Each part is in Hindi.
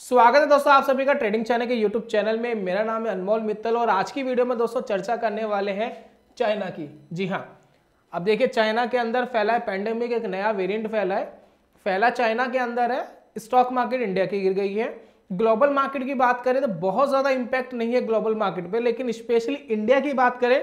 स्वागत है दोस्तों आप सभी का ट्रेडिंग चैनल के यूट्यूब चैनल में मेरा नाम है अनमोल मित्तल और आज की वीडियो में दोस्तों चर्चा करने वाले हैं चाइना की जी हाँ अब देखिए चाइना के अंदर फैला है पैंडेमिक एक नया वेरिएंट फैला है फैला चाइना के अंदर है स्टॉक मार्केट इंडिया की गिर गई है ग्लोबल मार्केट की बात करें तो बहुत ज़्यादा इम्पैक्ट नहीं है ग्लोबल मार्केट पर लेकिन स्पेशली इंडिया की बात करें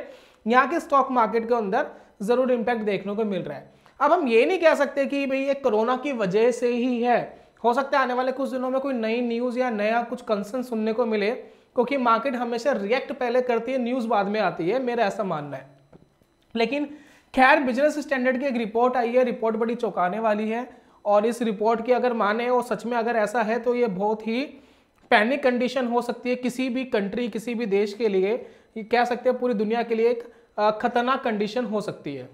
यहाँ के स्टॉक मार्केट के अंदर ज़रूर इम्पैक्ट देखने को मिल रहा है अब हम ये नहीं कह सकते कि भाई ये कोरोना की वजह से ही है हो सकता है आने वाले कुछ दिनों में कोई नई न्यूज़ या नया कुछ कंसर्न सुनने को मिले क्योंकि मार्केट हमेशा रिएक्ट पहले करती है न्यूज़ बाद में आती है मेरा ऐसा मानना है लेकिन खैर बिजनेस स्टैंडर्ड की एक रिपोर्ट आई है रिपोर्ट बड़ी चौंकाने वाली है और इस रिपोर्ट की अगर माने और सच में अगर ऐसा है तो ये बहुत ही पैनिक कंडीशन हो सकती है किसी भी कंट्री किसी भी देश के लिए कह सकते हैं पूरी दुनिया के लिए एक खतरनाक कंडीशन हो सकती है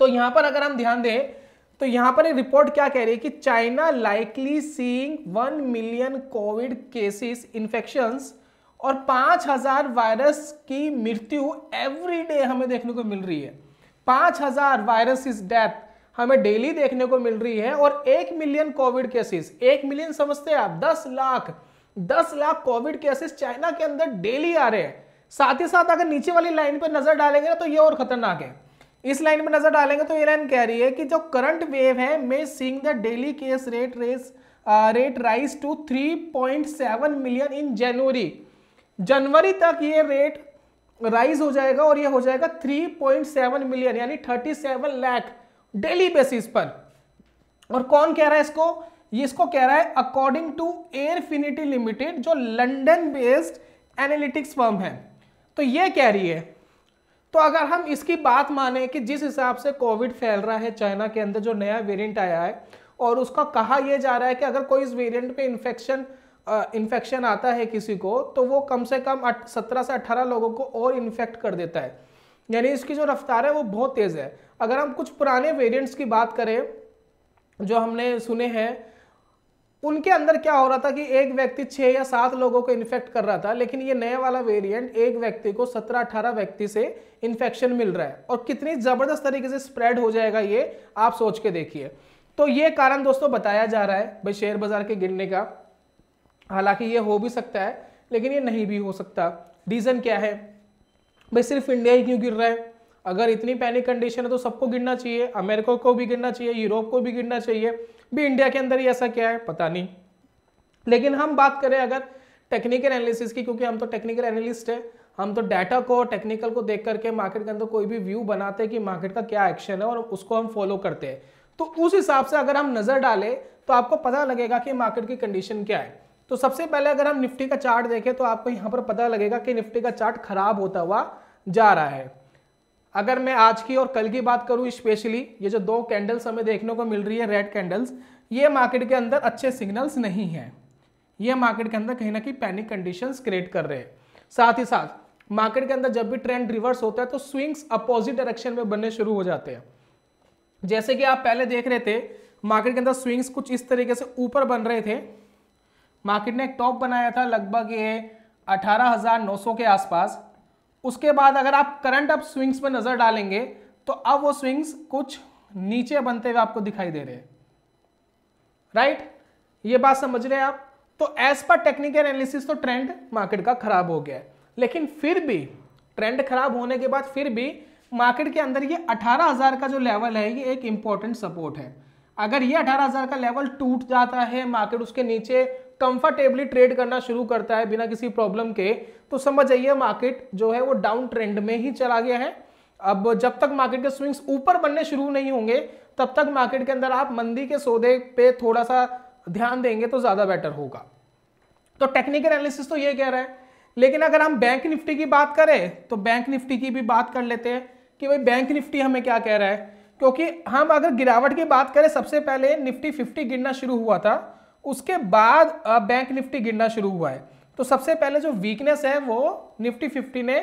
तो यहाँ पर अगर हम ध्यान दें तो यहां पर एक रिपोर्ट क्या कह रही है कि China likely seeing one million COVID cases infection और पांच हजार वायरस की मृत्यु एवरी डे हमें देखने को मिल रही है पांच हजार वायरस इज डेथ हमें डेली देखने को मिल रही है और एक मिलियन कोविड केसेस एक मिलियन समझते हैं आप दस लाख दस लाख कोविड केसेस चाइना के अंदर डेली आ रहे हैं साथ ही साथ अगर नीचे वाली लाइन पर नजर डालेंगे ना तो ये और खतरनाक है इस लाइन में नजर डालेंगे तो ये लाइन कह रही है कि जो करंट वेव है may seeing the daily case rate race rate rise to 3.7 million in January जनवरी तक ये रेट राइज हो जाएगा और ये हो जाएगा 3.7 मिलियन यानी 37 लाख डेली बेसिस पर और कौन कह रहा है इसको ये इसको कह रहा है अकॉर्डिंग टू एयरफिनिटी लिमिटेड जो लंडन बेस्ड एनालिटिक्स फर्म है तो ये कह रही है तो अगर हम इसकी बात माने कि जिस हिसाब से कोविड फैल रहा है चाइना के अंदर जो नया वेरिएंट आया है और उसका कहा यह जा रहा है कि अगर कोई इस वेरिएंट पे इन्फेक्शन इन्फेक्शन आता है किसी को तो वो कम से कम सत्रह से अट्ठारह लोगों को और इन्फेक्ट कर देता है यानी इसकी जो रफ्तार है वो बहुत तेज़ है अगर हम कुछ पुराने वेरियंट्स की बात करें जो हमने सुने हैं उनके अंदर क्या हो रहा था कि एक व्यक्ति छह या सात लोगों को इन्फेक्ट कर रहा था लेकिन ये नया वाला वेरिएंट एक व्यक्ति को सत्रह अठारह व्यक्ति से इन्फेक्शन मिल रहा है और कितनी ज़बरदस्त तरीके से स्प्रेड हो जाएगा ये आप सोच के देखिए तो ये कारण दोस्तों बताया जा रहा है भाई शेयर बाजार के गिरने का हालांकि ये हो भी सकता है लेकिन ये नहीं भी हो सकता रीज़न क्या है भाई सिर्फ इंडिया ही क्यों गिर रहा है अगर इतनी पैनिक कंडीशन है तो सबको गिरना चाहिए अमेरिका को भी गिरना चाहिए यूरोप को भी गिरना चाहिए भी इंडिया के अंदर ही ऐसा क्या है पता नहीं लेकिन हम बात करें अगर टेक्निकल एनालिसिस की क्योंकि हम तो टेक्निकल एनालिस्ट है हम तो डाटा को टेक्निकल को देख करके मार्केट के अंदर कोई भी व्यू बनाते हैं कि मार्केट का क्या एक्शन है और उसको हम फॉलो करते हैं तो उस हिसाब से अगर हम नज़र डालें तो आपको पता लगेगा कि मार्केट की कंडीशन क्या है तो सबसे पहले अगर हम निफ्टी का चार्ट देखें तो आपको यहाँ पर पता लगेगा कि निफ्टी का चार्ट खराब होता हुआ जा रहा है अगर मैं आज की और कल की बात करूँ स्पेशली ये जो दो कैंडल्स हमें देखने को मिल रही है रेड कैंडल्स ये मार्केट के अंदर अच्छे सिग्नल्स नहीं हैं ये मार्केट के अंदर कहीं ना कहीं पैनिक कंडीशंस क्रिएट कर रहे हैं साथ ही साथ मार्केट के अंदर जब भी ट्रेंड रिवर्स होता है तो स्विंग्स अपोजिट डायरेक्शन में बनने शुरू हो जाते हैं जैसे कि आप पहले देख रहे थे मार्केट के अंदर स्विंग्स कुछ इस तरीके से ऊपर बन रहे थे मार्केट ने एक टॉप बनाया था लगभग ये 18,900 के आसपास उसके बाद अगर आप करंट अप स्विंग्स पर नज़र डालेंगे तो अब वो स्विंग्स कुछ नीचे बनते हुए आपको दिखाई दे रहे हैं राइट ये बात समझ रहे हैं आप तो एज पर टेक्निकल एनालिसिस तो ट्रेंड मार्केट का खराब हो गया है लेकिन फिर भी ट्रेंड खराब होने के बाद फिर भी मार्केट के अंदर ये 18,000 का जो लेवल है ये एक इंपॉर्टेंट सपोर्ट है अगर ये 18,000 का लेवल टूट जाता है मार्केट उसके नीचे कंफर्टेबली ट्रेड करना शुरू करता है बिना किसी प्रॉब्लम के तो समझ आइए मार्केट जो है वो डाउन ट्रेंड में ही चला गया है अब जब तक मार्केट के स्विंग्स ऊपर बनने शुरू नहीं होंगे तब तक मार्केट के अंदर आप मंदी के सौदे पे थोड़ा सा ध्यान देंगे तो ज़्यादा बेटर होगा तो टेक्निकल एनालिसिस तो ये कह रहा है लेकिन अगर हम बैंक निफ्टी की बात करें तो बैंक निफ्टी की भी बात कर लेते हैं कि भाई बैंक निफ्टी हमें क्या कह रहा है क्योंकि हम अगर गिरावट की बात करें सबसे पहले निफ्टी फिफ्टी गिरना शुरू हुआ था उसके बाद बैंक निफ्टी गिरना शुरू हुआ है तो सबसे पहले जो वीकनेस है वो निफ्टी फिफ्टी ने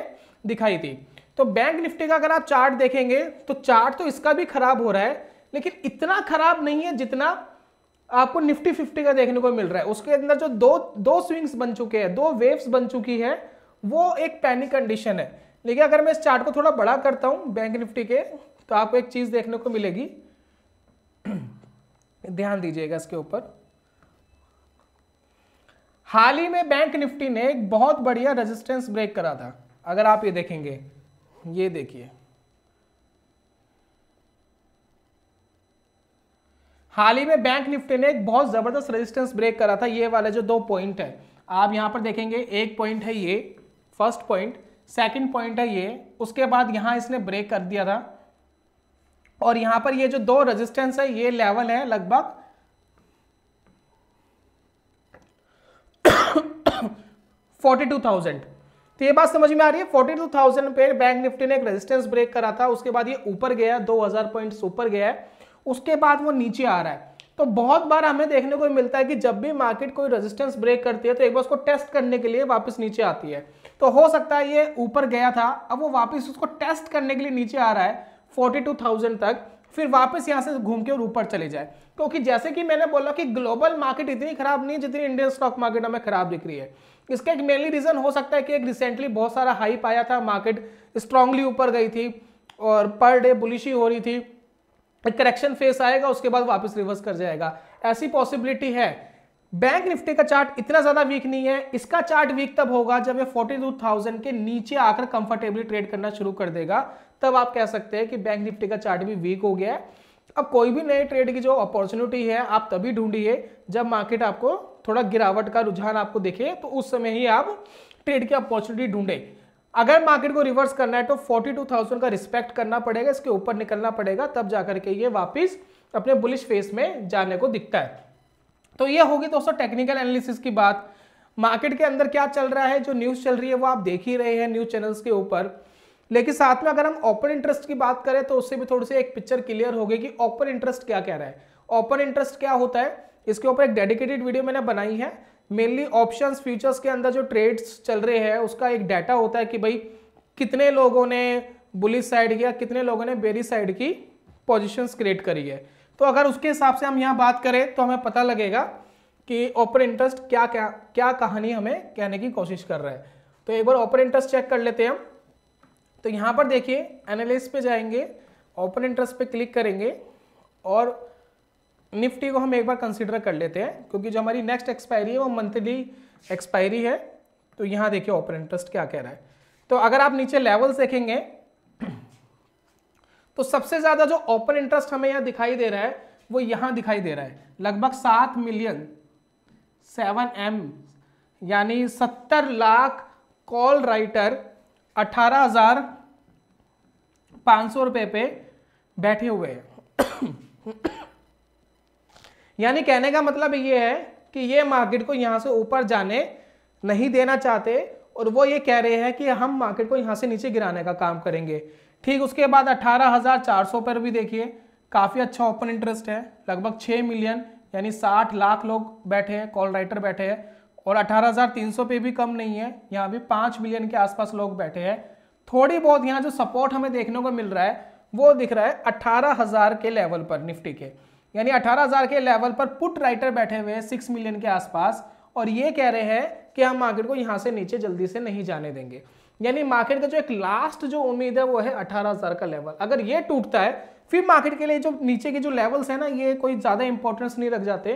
दिखाई थी तो बैंक निफ्टी का अगर आप चार्ट देखेंगे तो चार्ट तो इसका भी खराब हो रहा है लेकिन इतना खराब नहीं है जितना आपको निफ्टी फिफ्टी का देखने को मिल रहा है उसके अंदर जो दो दो स्विंग्स बन चुके हैं दो वेव्स बन चुकी है वो एक पैनिक कंडीशन है लेकिन अगर मैं इस चार्ट को थोड़ा बड़ा करता हूँ बैंक निफ्टी के तो आपको एक चीज़ देखने को मिलेगी ध्यान दीजिएगा इसके ऊपर हाल ही में बैंक निफ्टी ने एक बहुत बढ़िया रेजिस्टेंस ब्रेक करा था अगर आप ये देखेंगे ये देखिए हाल ही में बैंक निफ्टी ने एक बहुत ज़बरदस्त रेजिस्टेंस ब्रेक करा था ये वाले जो दो पॉइंट है आप यहां पर देखेंगे एक पॉइंट है ये फर्स्ट पॉइंट सेकंड पॉइंट है ये उसके बाद यहां इसने ब्रेक कर दिया था और यहां पर ये जो दो रेजिस्टेंस है ये लेवल है लगभग फोर्टी टू थाउजेंड तो ये बात समझ में आ रही है फोर्टी टू थाउजेंड पे बैंक निफ्टी ने एक रेजिस्टेंस ब्रेक करा था उसके बाद ये ऊपर गया दो हजार पॉइंट ऊपर गया है उसके बाद वो नीचे आ रहा है तो बहुत बार हमें देखने को मिलता है कि जब भी मार्केट कोई रेजिस्टेंस ब्रेक करती है तो एक बार उसको टेस्ट करने के लिए वापस नीचे आती है तो हो सकता है ये ऊपर गया था अब वो वापस उसको टेस्ट करने के लिए नीचे आ रहा है फोर्टी टू थाउजेंड तक फिर वापस यहाँ से घूम के और ऊपर चले जाए क्योंकि जैसे कि मैंने बोला कि ग्लोबल मार्केट इतनी खराब नहीं है जितनी इंडियन स्टॉक मार्केट हमें खराब दिख रही है इसका एक मेनली रीज़न हो सकता है कि एक रिसेंटली बहुत सारा हाइप आया था मार्केट स्ट्रांगली ऊपर गई थी और पर डे बुलिशी हो रही थी एक करेक्शन फेस आएगा उसके बाद वापस रिवर्स कर जाएगा ऐसी पॉसिबिलिटी है बैंक निफ्टी का चार्ट इतना ज्यादा वीक नहीं है इसका चार्ट वीक तब होगा जब ये 42,000 के नीचे आकर कंफर्टेबली ट्रेड करना शुरू कर देगा तब आप कह सकते हैं कि बैंक निफ्टी का चार्ट भी वीक हो गया है अब कोई भी नए ट्रेड की जो अपॉर्चुनिटी है आप तभी ढूंढिए जब मार्केट आपको थोड़ा गिरावट का रुझान आपको दिखे तो उस समय ही आप ट्रेड की अपॉर्चुनिटी ढूंढें अगर मार्केट को रिवर्स करना है तो 42,000 का रिस्पेक्ट करना पड़ेगा इसके ऊपर निकलना पड़ेगा तब जाकर के ये वापस अपने बुलिश फेस में जाने को दिखता है तो ये होगी दोस्तों टेक्निकल एनालिसिस की बात मार्केट के अंदर क्या चल रहा है जो न्यूज़ चल रही है वो आप देख ही रहे हैं न्यूज़ चैनल्स के ऊपर लेकिन साथ में अगर हम ओपन इंटरेस्ट की बात करें तो उससे भी थोड़ी सी एक पिक्चर क्लियर होगी कि ओपन इंटरेस्ट क्या कह रहा है ओपन इंटरेस्ट क्या होता है इसके ऊपर एक डेडिकेटेड वीडियो मैंने बनाई है मेनली ऑप्शंस फ्यूचर्स के अंदर जो ट्रेड्स चल रहे हैं उसका एक डाटा होता है कि भाई कितने लोगों ने बुलिस साइड किया कितने लोगों ने बेरी साइड की पोजिशन क्रिएट करी है तो अगर उसके हिसाब से हम यहाँ बात करें तो हमें पता लगेगा कि ओपर इंटरेस्ट क्या क्या क्या कहानी हमें कहने की कोशिश कर रहा है तो एक बार ओपर इंटरेस्ट चेक कर लेते हैं हम तो यहाँ पर देखिए एनालिस पे जाएंगे ओपन इंटरेस्ट पे क्लिक करेंगे और निफ्टी को हम एक बार कंसिडर कर लेते हैं क्योंकि जो हमारी नेक्स्ट एक्सपायरी है वो मंथली एक्सपायरी है तो यहाँ देखिए ओपन इंटरेस्ट क्या कह रहा है तो अगर आप नीचे लेवल्स देखेंगे तो सबसे ज़्यादा जो ओपन इंटरेस्ट हमें यहां दिखाई दे रहा है वो यहां दिखाई दे रहा है लगभग सात मिलियन सेवन एम यानी सत्तर लाख कॉल राइटर अठारह हजार पांच सौ रुपए पे बैठे हुए हैं यानी कहने का मतलब ये है कि ये मार्केट को यहां से ऊपर जाने नहीं देना चाहते और वो ये कह रहे हैं कि हम मार्केट को यहां से नीचे गिराने का काम करेंगे ठीक उसके बाद 18,400 पर भी देखिए काफ़ी अच्छा ओपन इंटरेस्ट है लगभग 6 मिलियन यानी 60 लाख लोग बैठे हैं कॉल राइटर बैठे हैं और 18,300 पे भी कम नहीं है यहाँ भी 5 मिलियन के आसपास लोग बैठे हैं थोड़ी बहुत यहाँ जो सपोर्ट हमें देखने को मिल रहा है वो दिख रहा है हजार के लेवल पर निफ्टी के यानी हजार के लेवल पर पुट राइटर बैठे हुए हैं सिक्स मिलियन के आसपास और ये कह रहे हैं कि हम मार्केट को यहाँ से नीचे जल्दी से नहीं जाने देंगे यानी मार्केट का जो एक लास्ट जो उम्मीद है वो है अठारह हजार का लेवल अगर ये टूटता है फिर मार्केट के लिए जो नीचे के जो लेवल्स है ना ये कोई ज़्यादा इंपॉर्टेंस नहीं रख जाते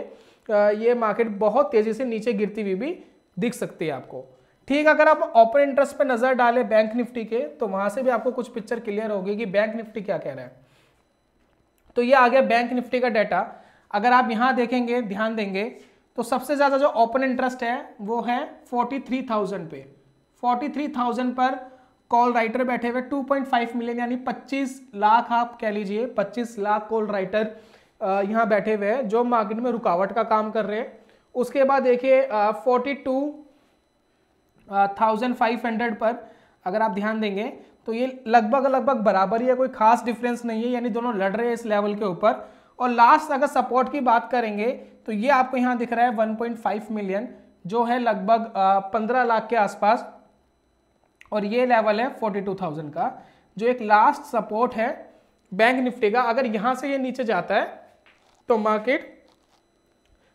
ये मार्केट बहुत तेज़ी से नीचे गिरती हुई भी दिख सकती है आपको ठीक है अगर आप ओपन इंटरेस्ट पर नज़र डालें बैंक निफ्टी के तो वहाँ से भी आपको कुछ पिक्चर क्लियर होगी कि बैंक निफ्टी क्या कह रहा है तो ये आ गया बैंक निफ्टी का डाटा अगर आप यहाँ देखेंगे ध्यान देंगे तो सबसे ज़्यादा जो ओपन इंटरेस्ट है वो है फोर्टी थ्री थाउजेंड पे फोर्टी थ्री थाउजेंड पर कॉल राइटर बैठे हुए टू पॉइंट फाइव मिलियन यानी पच्चीस लाख आप कह लीजिए पच्चीस लाख कॉल राइटर यहाँ बैठे हुए हैं जो मार्केट में रुकावट का काम कर रहे हैं उसके बाद देखिए forty two thousand five hundred पर अगर आप ध्यान देंगे तो ये लगभग लगभग बराबर ही है कोई खास डिफरेंस नहीं है यानी दोनों लड़ रहे हैं इस लेवल के ऊपर और लास्ट अगर सपोर्ट की बात करेंगे तो ये आपको यहाँ दिख रहा है 1.5 मिलियन जो है लगभग पंद्रह लाख के आसपास और ये लेवल है 42,000 का जो एक लास्ट सपोर्ट है बैंक निफ्टी का अगर यहां से ये नीचे जाता है तो मार्केट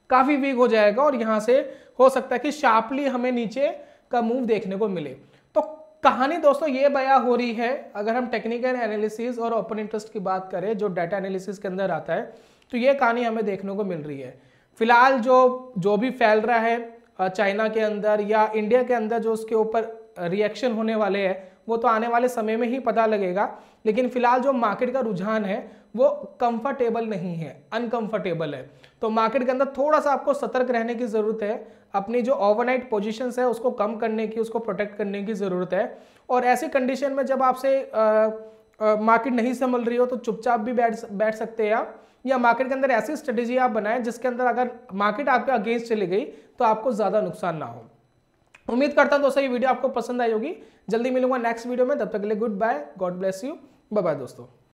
काफ़ी वीक हो जाएगा और यहां से हो सकता है कि शार्पली हमें नीचे का मूव देखने को मिले तो कहानी दोस्तों ये बया हो रही है अगर हम टेक्निकल एनालिसिस और ओपन इंटरेस्ट की बात करें जो डाटा एनालिसिस के अंदर आता है तो ये कहानी हमें देखने को मिल रही है फिलहाल जो जो भी फैल रहा है चाइना के अंदर या इंडिया के अंदर जो उसके ऊपर रिएक्शन होने वाले हैं वो तो आने वाले समय में ही पता लगेगा लेकिन फिलहाल जो मार्केट का रुझान है वो कंफर्टेबल नहीं है अनकंफर्टेबल है तो मार्केट के अंदर थोड़ा सा आपको सतर्क रहने की ज़रूरत है अपनी जो ओवरनाइट पोजीशन है उसको कम करने की उसको प्रोटेक्ट करने की ज़रूरत है और ऐसी कंडीशन में जब आपसे मार्केट नहीं संभल रही हो तो चुपचाप भी बैठ बैठ सकते हैं आप या मार्केट के अंदर ऐसी स्ट्रेटेजी आप बनाएं जिसके अंदर अगर मार्केट आपके अगेंस्ट चली गई तो आपको ज़्यादा नुकसान ना हो उम्मीद करता हूँ दोस्तों ये वीडियो आपको पसंद आई होगी जल्दी मिलूंगा नेक्स्ट वीडियो में तब तक के लिए goodbye God bless you bye bye दोस्तों